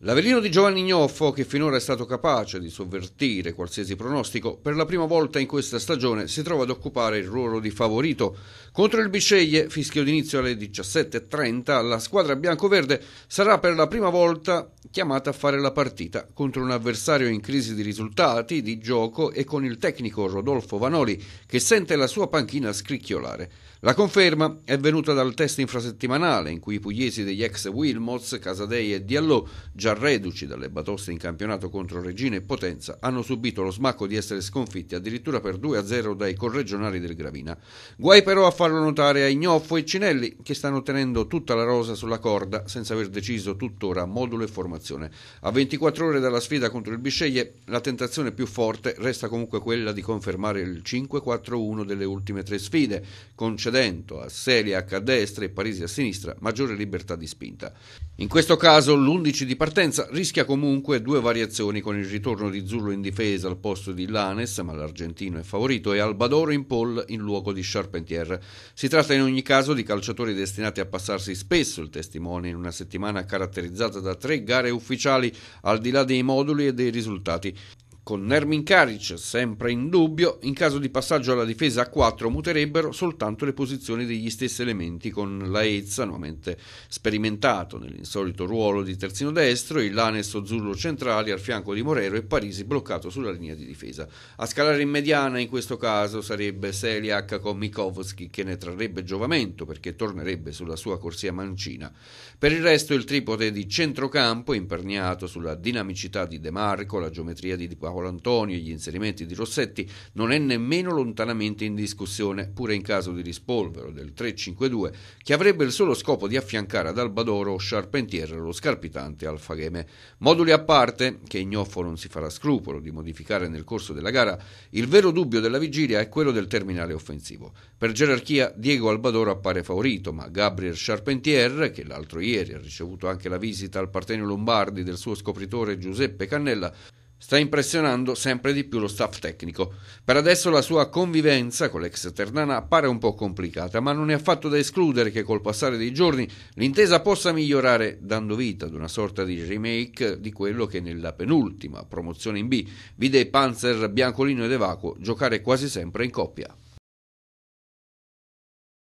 L'Avellino di Giovanni Gnoffo, che finora è stato capace di sovvertire qualsiasi pronostico, per la prima volta in questa stagione si trova ad occupare il ruolo di favorito. Contro il Bisceglie, fischio d'inizio alle 17.30, la squadra bianco-verde sarà per la prima volta chiamata a fare la partita contro un avversario in crisi di risultati, di gioco e con il tecnico Rodolfo Vanoli che sente la sua panchina scricchiolare. La conferma è venuta dal test infrasettimanale in cui i pugliesi degli ex Wilmots, Casadei e Diallo già reduci dalle batoste in campionato contro Regina e Potenza, hanno subito lo smacco di essere sconfitti addirittura per 2-0 dai corregionari del Gravina. Guai però a farlo notare a Ignoffo e Cinelli, che stanno tenendo tutta la rosa sulla corda senza aver deciso tuttora modulo e formazione. A 24 ore dalla sfida contro il Bisceglie, la tentazione più forte resta comunque quella di confermare il 5-4-1 delle ultime tre sfide, concedendo a Seliac a destra e Parisi a sinistra maggiore libertà di spinta. In questo caso l'11 di partenza partenza rischia comunque due variazioni con il ritorno di Zullo in difesa al posto di Lanes, ma l'argentino è favorito, e Albadoro in pole in luogo di Charpentier. Si tratta in ogni caso di calciatori destinati a passarsi spesso il testimone in una settimana caratterizzata da tre gare ufficiali al di là dei moduli e dei risultati. Con Nermin Karic sempre in dubbio, in caso di passaggio alla difesa a 4 muterebbero soltanto le posizioni degli stessi elementi con Laezza, nuovamente sperimentato nell'insolito ruolo di terzino destro, il Lanes Ozzurro centrale al fianco di Morero e Parisi bloccato sulla linea di difesa. A scalare in mediana in questo caso sarebbe Seliak con Mikovski che ne trarrebbe giovamento perché tornerebbe sulla sua corsia mancina. Per il resto il tripode di centrocampo imperniato sulla dinamicità di De Marco, la geometria di Di Paolo Paolo Antonio e gli inserimenti di Rossetti non è nemmeno lontanamente in discussione, pure in caso di rispolvero del 3-5-2, che avrebbe il solo scopo di affiancare ad Albadoro o Charpentier lo scarpitante Alfageme. Moduli a parte, che Ignoffo non si farà scrupolo di modificare nel corso della gara, il vero dubbio della vigilia è quello del terminale offensivo. Per gerarchia Diego Albadoro appare favorito, ma Gabriel Charpentier, che l'altro ieri ha ricevuto anche la visita al Partenio Lombardi del suo scopritore Giuseppe Cannella, sta impressionando sempre di più lo staff tecnico. Per adesso la sua convivenza con l'ex Ternana appare un po' complicata, ma non è affatto da escludere che col passare dei giorni l'intesa possa migliorare, dando vita ad una sorta di remake di quello che nella penultima promozione in B vide Panzer, Biancolino ed Evacuo giocare quasi sempre in coppia.